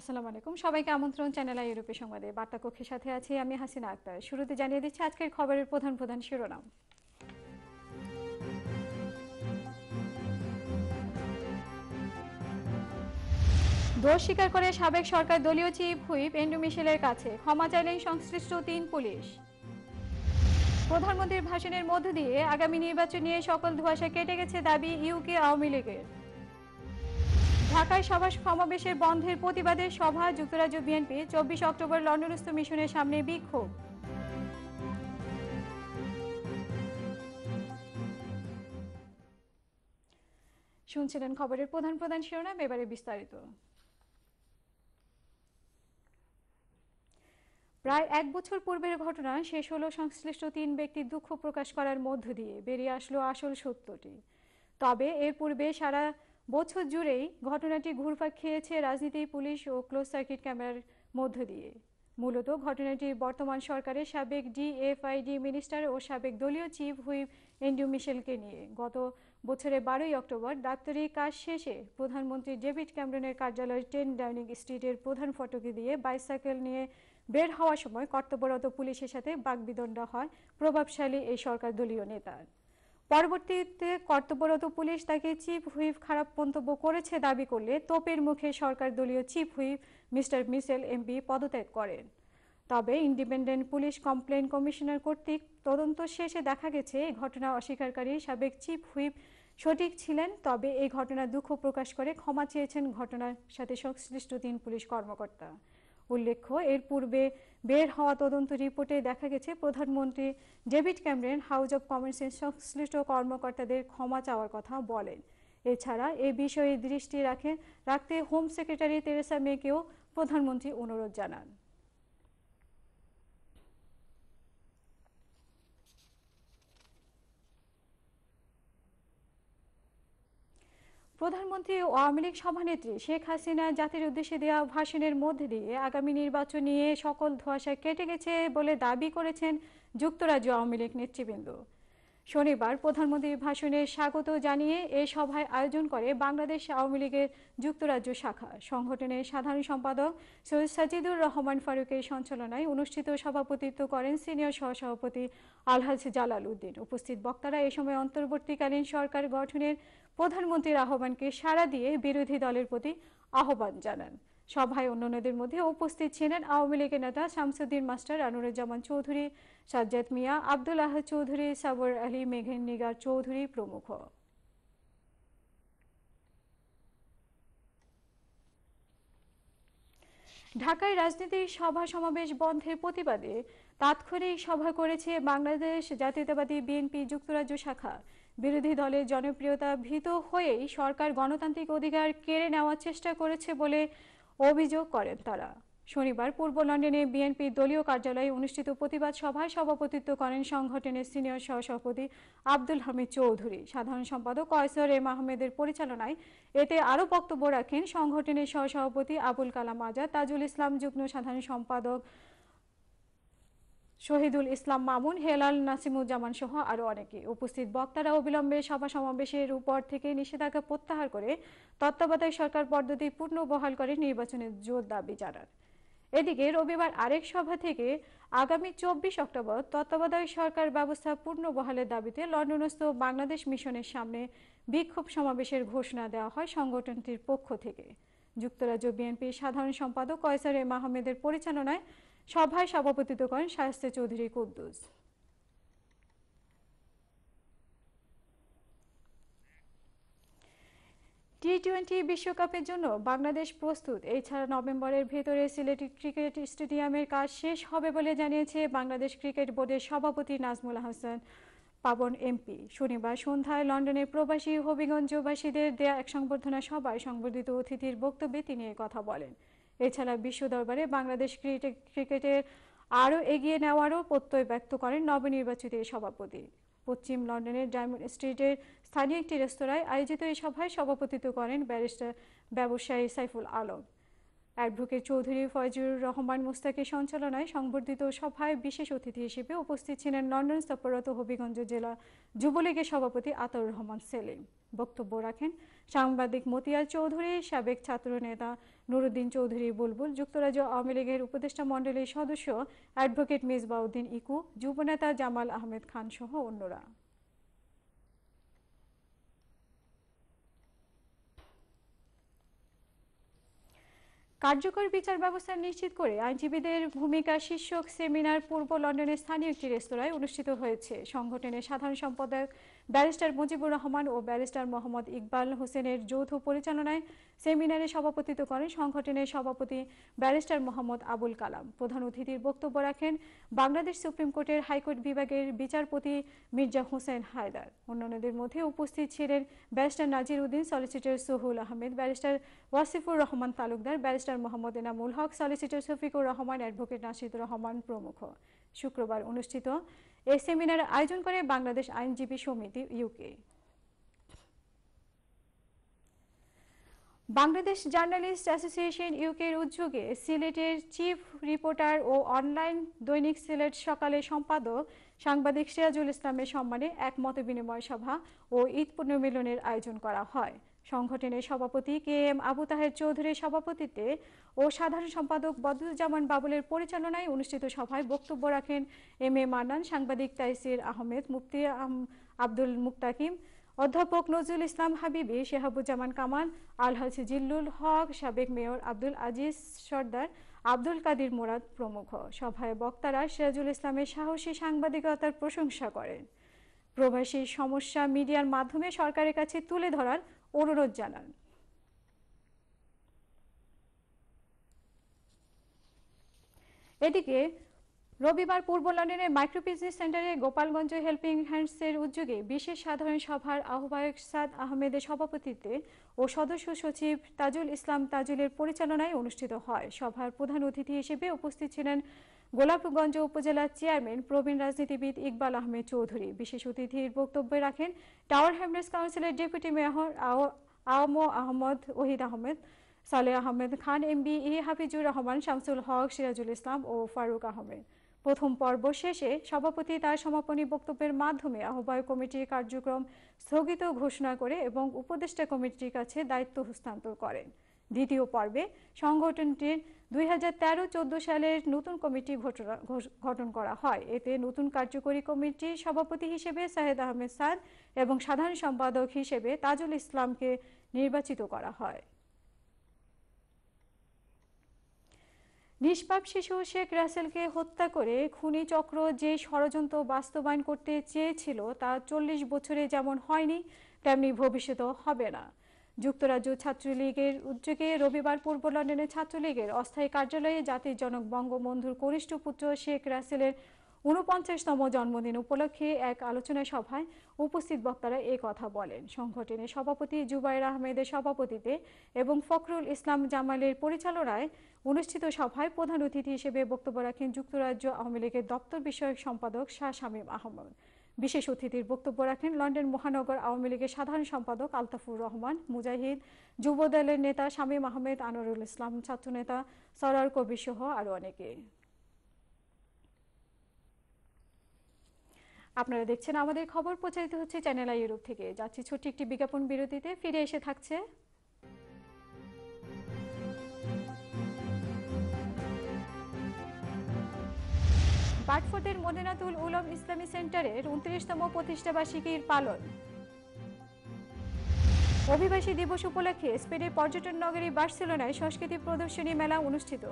আসসালামু আলাইকুম সবাইকে আমন্ত্রণ চ্যানেল আই ইউরোপীয় সংবাদে বার্তা কক্ষের সাথে আছি আমি হাসিনা আক্তার শুরুতে জানিয়ে দিচ্ছি আজকের খবরের প্রধান প্রধান শিরোনাম দোষ স্বীকার করে সাবেক সরকার দলীয় চিফ হুইপ এন্ডু মিশেলের কাছে ক্ষমা চাইলেন সংশ্লিষ্ট তিন পুলিশ প্রধানমন্ত্রীর ভাষণের মধ্য দিয়ে আগামী নির্বাচন নিয়ে সকল ধোয়াশা কেটে গেছে দাবি ইউকে আওয়ামী লীগের ঢাকায় সভা সমাবেশের বন্ধের প্রতিবাদে সভা যুক্তরাজ্য বিএনপি চব্বিশ অক্টোবর লন্ডনস্থ মিশনের সামনে বিক্ষোভ শুনছিলেন খবরের প্রধান প্রধান শিরোনাম এবারে বিস্তারিত প্রায় এক বছর পূর্বের ঘটনা শেষ হলো সংশ্লিষ্ট তিন ব্যক্তির দুঃখ প্রকাশ করার মধ্য দিয়ে বেরিয়ে আসলো আসল সত্যটি তবে এর পূর্বে সারা বছর জুড়েই ঘটনাটি ঘুরপাক খেয়েছে রাজনীতি পুলিশ ও ক্লোজ সার্কিট ক্যামেরার মধ্য দিয়ে মূলত ঘটনাটি বর্তমান সরকারের সাবেক ডিএফআইডি মিনিস্টার ও সাবেক দলীয় চিফ হুইপ এন্ডু মিশেলকে নিয়ে গত বছরের বারোই অক্টোবর দাপ্তরিক কাজ শেষে প্রধানমন্ত্রী ডেভিড ক্যামরনের কার্যালয় টেন ডাইনিং স্ট্রিটের প্রধান ফটকে দিয়ে বাইসাইকেল নিয়ে বের হওয়ার সময় কর্তব্যরত পুলিশের সাথে বাগবিদণ্ড হয় প্রভাবশালী এই সরকার দলীয় নেতার পরবর্তীতে কর্তব্যরত পুলিশ তাকে চিফ হুইপ খারাপ মন্তব্য করেছে দাবি করলে তোপের মুখে সরকার দলীয় চিফ হুইপ মিস্টার মিসেল এমপি পদত্যাগ করেন তবে ইন্ডিপেন্ডেন্ট পুলিশ কমপ্লেন কমিশনার কর্তৃক তদন্ত শেষে দেখা গেছে এই ঘটনা অস্বীকারী সাবেক চিফ হুইপ সঠিক ছিলেন তবে এই ঘটনা দুঃখ প্রকাশ করে ক্ষমা চেয়েছেন ঘটনার সাথে সংশ্লিষ্ট তিন পুলিশ কর্মকর্তা উল্লেখ্য এর পূর্বে বের হওয়া তদন্ত রিপোর্টে দেখা গেছে প্রধানমন্ত্রী ডেভিড ক্যামেরন হাউস অব কমার্সের সংশ্লিষ্ট কর্মকর্তাদের ক্ষমা চাওয়ার কথা বলেন এছাড়া এ বিষয়ে দৃষ্টি রাখেন রাখতে হোম সেক্রেটারি তেরেসা মেকেও প্রধানমন্ত্রী অনুরোধ জানান প্রধানমন্ত্রী ও আওয়ামী লীগ সভানেত্রী শেখ হাসিনা জাতির উদ্দেশ্যে দেওয়া ভাষণের মধ্যে দিয়ে আগামী নির্বাচন নিয়ে সকল ধোয়াশা কেটে গেছে বলে দাবি করেছেন যুক্তরাজ্য আওয়ামী লীগ নেতৃবৃন্দ শনিবার প্রধানমন্ত্রীর ভাষণে স্বাগত জানিয়ে এ সভায় আয়োজন করে বাংলাদেশ আওয়ামী লীগের যুক্তরাজ্য শাখা সংগঠনের সাধারণ সম্পাদক সৈয়দ সাজিদুর রহমান ফারুকের সঞ্চালনায় অনুষ্ঠিত সভাপতিত্ব করেন সিনিয়র সহসভাপতি আলহাজ জালাল উদ্দিন উপস্থিত বক্তারা এ সময় অন্তর্বর্তীকালীন সরকার গঠনের প্রধানমন্ত্রীর আহ্বানকে সাড়া দিয়ে বিরোধী দলের প্রতি আহ্বান জানান সভায় অন্যান্যদের মধ্যে উপস্থিত ছিলেন আওয়ামী লীগের নেতা শামসুদ্দিন মাস্টার আনুরুজ্জামান চৌধুরী সাজ্জাদ মিয়া আব্দুল আহ চৌধুরী সাবর আলী মেঘেন নিগার চৌধুরী প্রমুখ ঢাকায় রাজনীতির সভা সমাবেশ বন্ধের প্রতিবাদে তাৎক্ষণিক সভা করেছে বাংলাদেশ জাতীয়তাবাদী বিএনপি যুক্তরাজ্য শাখা বিরোধী দলের জনপ্রিয়তা ভীত হয়েই সরকার গণতান্ত্রিক অধিকার কেড়ে নেওয়ার চেষ্টা করেছে বলে অভিযোগ করেন তারা শনিবার পূর্ব লন্ডনে বিএনপি দলীয় কার্যালয়ে অনুষ্ঠিত প্রতিবাদ সভায় সভাপতিত্ব করেন সংগঠনের সিনিয়র সহসভাপতি আব্দুল হামিদ চৌধুরী সাধারণ সম্পাদক কয়সর এম আহমেদের পরিচালনায় এতে আরও বক্তব্য রাখেন সংগঠনের সহসভাপতি আবুল কালাম আজাদ তাজুল ইসলাম যুগ্ম সাধারণ সম্পাদক শহীদুল ইসলাম মামুন হেলাল নাসিমুজ্জামান সহ আরও অনেকে উপস্থিত বক্তারা অবিলম্বে সভা সমাবেশের উপর থেকে নিষেধাজ্ঞা প্রত্যাহার করে তত্ত্বাবধায়ক সরকার পদ্ধতি পূর্ণ বহাল করে নির্বাচনের জোর দাবি জানান এদিকে রবিবার আরেক সভা থেকে আগামী চব্বিশ অক্টোবর তত্ত্বাবধায়ক সরকার ব্যবস্থা পূর্ণ বহালের দাবিতে লন্ডনস্থ বাংলাদেশ মিশনের সামনে বিক্ষোভ সমাবেশের ঘোষণা দেওয়া হয় সংগঠনটির পক্ষ থেকে যুক্তরাজ্য বিএনপির সাধারণ সম্পাদক কয়সার এম আহমেদের পরিচালনায় সভায় সভাপতিত্ব করেন শায়স্তে চৌধুরী কুদ্দুস টি টোয়েন্টি বিশ্বকাপের জন্য বাংলাদেশ প্রস্তুত এছাড়া নভেম্বরের ভেতরে সিলেট ক্রিকেট স্টেডিয়ামের কাজ শেষ হবে বলে জানিয়েছে বাংলাদেশ ক্রিকেট বোর্ডের সভাপতি নাজমুল হাসান পাবন এমপি শনিবার সন্ধ্যায় লন্ডনের প্রবাসী হবিগঞ্জবাসীদের দেয়া এক সংবর্ধনা সভায় সংবর্ধিত অতিথির বক্তব্যে তিনি কথা বলেন এছাড়া বিশ্ব দরবারে বাংলাদেশ ক্রিকেটের আরও এগিয়ে নেওয়ারও প্রত্যয় ব্যক্ত করেন নবনির্বাচিত এই সভাপতি পশ্চিম লন্ডনের ডায়মন্ড স্ট্রিটের স্থানীয় একটি রেস্তোরাঁয় আয়োজিত এই সভায় সভাপতিত্ব করেন ব্যারিস্টার ব্যবসায়ী সাইফুল আলম অ্যাডভোকেট চৌধুরী ফয়জুর রহমান মোস্তাকের সঞ্চালনায় সংবর্ধিত সভায় বিশেষ অতিথি হিসেবে উপস্থিত ছিলেন লন্ডন সফররত হবিগঞ্জ জেলা যুবলীগের সভাপতি আতাউর রহমান সেলিম বক্তব্য রাখেন সাংবাদিক মতিয়ার চৌধুরী সাবেক ছাত্রনেতা নুরুদ্দিন চৌধুরী বুলবুল যুক্তরাজ্য আওয়ামী লীগের উপদেষ্টা মণ্ডলীর সদস্য অ্যাডভোকেট মেজবাউদ্দিন ইকু যুবনেতা জামাল আহমেদ খান সহ অন্যরা কার্যকর বিচার ব্যবস্থা নিশ্চিত করে আইনজীবীদের ভূমিকা শীর্ষক সেমিনার পূর্ব লন্ডনের স্থানীয় একটি রেস্তোরাঁয় অনুষ্ঠিত হয়েছে সংগঠনের সাধারণ সম্পাদক ব্যারিস্টার মুজিবুর রহমান ও ব্যারিস্টার মোহাম্মদ ইকবাল হোসেনের যৌথ পরিচালনায় সেমিনারে সভাপতিত্ব করেন সংগঠনের সভাপতি ব্যারিস্টার মোহাম্মদ আবুল কালাম প্রধান অতিথির বক্তব্য রাখেন বাংলাদেশ সুপ্রিম কোর্টের হাইকোর্ট বিভাগের বিচারপতি মির্জা হোসেন হায়দার অন্যান্যদের মধ্যে উপস্থিত ছিলেন barrister Nazir Uddin solicitor Sohul Ahmed barrister Wasifur Rahman Talukdar barrister Mohammad Enamul Haque solicitor Shafiqur Rahman advocate Nasidur Rahman প্রমুখ শুক্রবার অনুষ্ঠিত এই সেমিনার আয়োজন করে বাংলাদেশ আইনজীবী সমিতি ইউকে বাংলাদেশ জার্নালিস্ট অ্যাসোসিয়েশন ইউকের উদ্যোগে সিলেটের চিফ রিপোর্টার ও অনলাইন দৈনিক সিলেট সকালে সম্পাদক সাংবাদিক সিরাজুল ইসলামের সম্মানে এক মতবিনিময় সভা ও ঈদ পুনর্মিলনের আয়োজন করা হয় সংগঠনের সভাপতি কে এম আবু তাহের চৌধুরীর সভাপতিত্বে ও সাধারণ সম্পাদক বদরুজ্জামান বাবুলের পরিচালনায় অনুষ্ঠিত সভায় বক্তব্য রাখেন এম এ মান্নান সাংবাদিক তাইসির আহমেদ মুফতি আব্দুল মুক্তাকিম অধ্যাপক নজরুল ইসলাম হাবিবি শেহাবুজ্জামান কামাল আলহাজ জিল্লুল হক সাবেক মেয়র আব্দুল আজিজ সর্দার আব্দুল কাদির মোরাদ প্রমুখ সভায় বক্তারা সিরাজুল ইসলামের সাহসী সাংবাদিকতার প্রশংসা করেন প্রবাসী সমস্যা মিডিয়ার মাধ্যমে সরকারের কাছে তুলে ধরার অনুরোধ জানান এদিকে রবিবার পূর্ব লন্ডনের মাইক্রো বিজনেস সেন্টারে গোপালগঞ্জ হেল্পিং হ্যান্ডসের উদ্যোগে বিশেষ সাধারণ সভার আহ্বায়ক সাদ আহমেদের সভাপতিত্বে ও সদস্য সচিব তাজুল ইসলাম তাজুলের পরিচালনায় অনুষ্ঠিত হয় সভার প্রধান অতিথি হিসেবে উপস্থিত ছিলেন গোলাপগঞ্জ উপজেলার চেয়ারম্যান প্রবীণ রাজনীতিবিদ ইকবাল আহমেদ চৌধুরী বিশেষ অতিথির বক্তব্যে রাখেন টাওয়ার হ্যামলেস কাউন্সিলের ডেপুটি মেয়র আওম আহমদ ওহিদ আহমেদ সালে আহমেদ খান এমবি এ হাফিজুর রহমান শামসুল হক সিরাজুল ইসলাম ও ফারুক আহমেদ প্রথম পর্ব শেষে সভাপতি তার সমাপনী বক্তব্যের মাধ্যমে আহ্বায়ক কমিটির কার্যক্রম স্থগিত ঘোষণা করে এবং উপদেষ্টা কমিটির কাছে দায়িত্ব হস্তান্তর করেন দ্বিতীয় পর্বে সংগঠনটির দুই হাজার তেরো চোদ্দ সালের নতুন কমিটি গঠন করা হয় এতে নতুন কার্যকরী কমিটির সভাপতি হিসেবে সাহেদ আহমেদ সাদ এবং সাধারণ সম্পাদক হিসেবে তাজুল ইসলামকে নির্বাচিত করা হয় নিষ্পাপ শিশু শেখ রাসেলকে হত্যা করে খুনি চক্র যে ষড়যন্ত্র বাস্তবায়ন করতে চেয়েছিল তা চল্লিশ বছরে যেমন হয়নি তেমনি ভবিষ্যতেও হবে না যুক্তরাজ্য ছাত্রলীগের উদ্যোগে রবিবার পূর্ব লন্ডনের ছাত্রলীগের অস্থায়ী কার্যালয়ে জাতির জনক বঙ্গবন্ধুর কনিষ্ঠ পুত্র শেখ রাসেলের উনপঞ্চাশতম জন্মদিন উপলক্ষে এক আলোচনা সভায় উপস্থিত বক্তারা এ কথা বলেন সংগঠনের সভাপতি জুবাইর আহমেদের সভাপতিতে এবং ফখরুল ইসলাম জামালের পরিচালনায় অনুষ্ঠিত সভায় প্রধান অতিথি হিসেবে বক্তব্য রাখেন যুক্তরাজ্য আওয়ামী লীগের দপ্তর বিষয়ক সম্পাদক শাহ শামীম আহমদ বিশেষ অতিথির বক্তব্য রাখেন লন্ডন মহানগর আওয়ামী লীগের সাধারণ সম্পাদক আলতাফুর রহমান মুজাহিদ যুবদলের নেতা শামীম আহমেদ আনোয়ারুল ইসলাম ছাত্রনেতা সরার কবির সহ আরও অনেকে আপনারা দেখছেন আমাদের খবর প্রচারিত হচ্ছে চ্যানেল আই ইউরোপ থেকে যাচ্ছি ছোট্ট একটি বিজ্ঞাপন বিরতিতে ফিরে এসে থাকছে বাটফোর্টের মদিনাতুল উলম ইসলামী সেন্টারের উনত্রিশতম প্রতিষ্ঠাবার্ষিকীর পালন অভিবাসী দিবস উপলক্ষে স্পেনের পর্যটন নগরী বার্সেলোনায় সংস্কৃতি প্রদর্শনী মেলা অনুষ্ঠিত